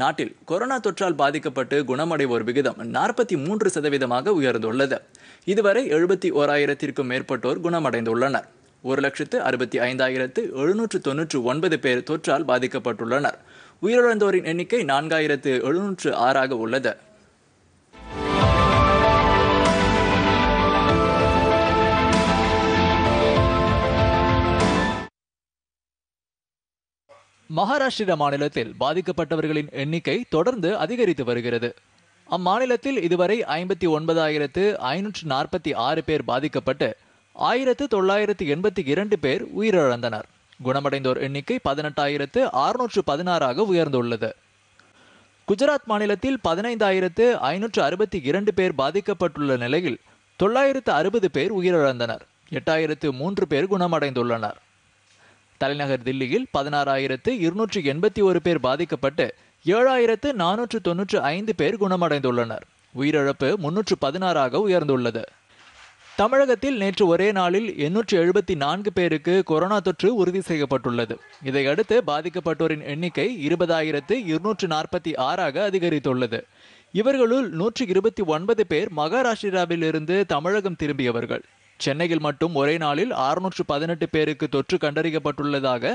நாட்டில் கொரோனா தொற்றால் பாதிக்கப்பட்டு குணமடைவோர் விகிதம் நாற்பத்தி மூன்று சதவீதமாக உயர்ந்துள்ளது இதுவரை எழுபத்தி ஓராயிரத்திற்கும் மேற்பட்டோர் குணமடைந்துள்ளனர் ஒரு லட்சத்து அறுபத்தி ஐந்தாயிரத்து எழுநூற்று தொன்னூற்று ஒன்பது பேர் தொற்றால் பாதிக்கப்பட்டுள்ளனர் உயிரிழந்தோரின் எண்ணிக்கை நான்காயிரத்து எழுநூற்று ஆறாக உள்ளது மகாராஷ்டிர மாநிலத்தில் பாதிக்கப்பட்டவர்களின் எண்ணிக்கை தொடர்ந்து அதிகரித்து வருகிறது அம்மாநிலத்தில் இதுவரை ஐம்பத்தி ஒன்பதாயிரத்து ஐநூற்று நாற்பத்தி ஆறு பேர் பாதிக்கப்பட்டு ஆயிரத்து தொள்ளாயிரத்து எண்பத்தி இரண்டு பேர் உயிரிழந்தனர் குணமடைந்தோர் எண்ணிக்கை பதினெட்டாயிரத்து அறுநூற்று பதினாறாக உயர்ந்துள்ளது குஜராத் மாநிலத்தில் பதினைந்தாயிரத்து ஐநூற்று அறுபத்தி இரண்டு பேர் பாதிக்கப்பட்டுள்ள நிலையில் தொள்ளாயிரத்து அறுபது பேர் உயிரிழந்தனர் எட்டாயிரத்து மூன்று பேர் குணமடைந்துள்ளனர் தலைநகர் தில்லியில் பதினாறாயிரத்து இருநூற்றி எண்பத்தி ஒரு பேர் பாதிக்கப்பட்டு ஏழாயிரத்து நானூற்று தொன்னூற்று ஐந்து பேர் குணமடைந்துள்ளனர் உயிரிழப்பு முன்னூற்று பதினாறாக உயர்ந்துள்ளது தமிழகத்தில் நேற்று ஒரே நாளில் எண்ணூற்று எழுபத்தி நான்கு பேருக்கு கொரோனா தொற்று உறுதி செய்யப்பட்டுள்ளது இதையடுத்து பாதிக்கப்பட்டோரின் எண்ணிக்கை இருபதாயிரத்து இருநூற்று நாற்பத்தி ஆறாக அதிகரித்துள்ளது இவர்களுள் நூற்றி இருபத்தி ஒன்பது பேர் மகாராஷ்டிராவிலிருந்து தமிழகம் திரும்பியவர்கள் சென்னையில் மட்டும் ஒரே நாளில் அறுநூற்று பதினெட்டு பேருக்கு தொற்று கண்டறியப்பட்டுள்ளதாக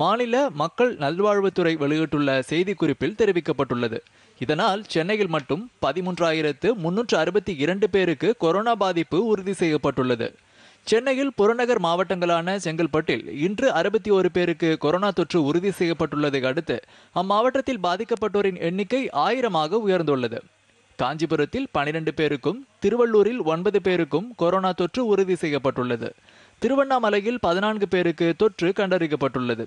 மாநில மக்கள் நல்வாழ்வுத்துறை வெளியிட்டுள்ள செய்திக்குறிப்பில் தெரிவிக்கப்பட்டுள்ளது இதனால் சென்னையில் மட்டும் பதிமூன்றாயிரத்து முன்னூற்று அறுபத்தி இரண்டு பேருக்கு கொரோனா பாதிப்பு உறுதி செய்யப்பட்டுள்ளது சென்னையில் புறநகர் மாவட்டங்களான செங்கல்பட்டில் இன்று அறுபத்தி ஒரு பேருக்கு கொரோனா தொற்று உறுதி செய்யப்பட்டுள்ளதை அடுத்து அம்மாவட்டத்தில் பாதிக்கப்பட்டோரின் எண்ணிக்கை ஆயிரமாக உயர்ந்துள்ளது காஞ்சிபுரத்தில் பனிரெண்டு பேருக்கும் திருவள்ளூரில் ஒன்பது பேருக்கும் கொரோனா தொற்று உறுதி செய்யப்பட்டுள்ளது திருவண்ணாமலையில் பதினான்கு பேருக்கு தொற்று கண்டறியப்பட்டுள்ளது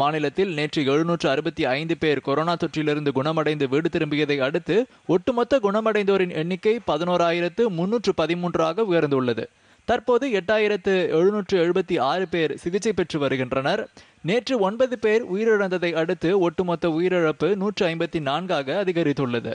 மாநிலத்தில் நேற்று எழுநூற்று அறுபத்தி ஐந்து பேர் கொரோனா தொற்றிலிருந்து குணமடைந்து வீடு திரும்பியதை அடுத்து ஒட்டுமொத்த குணமடைந்தோரின் எண்ணிக்கை பதினோராயிரத்து முன்னூற்று பதிமூன்றாக உயர்ந்துள்ளது தற்போது எட்டாயிரத்து எழுநூற்று எழுபத்தி ஆறு பேர் சிகிச்சை பெற்று வருகின்றனர் நேற்று ஒன்பது பேர் உயிரிழந்ததை அடுத்து ஒட்டுமொத்த உயிரிழப்பு நூற்று ஐம்பத்தி நான்காக அதிகரித்துள்ளது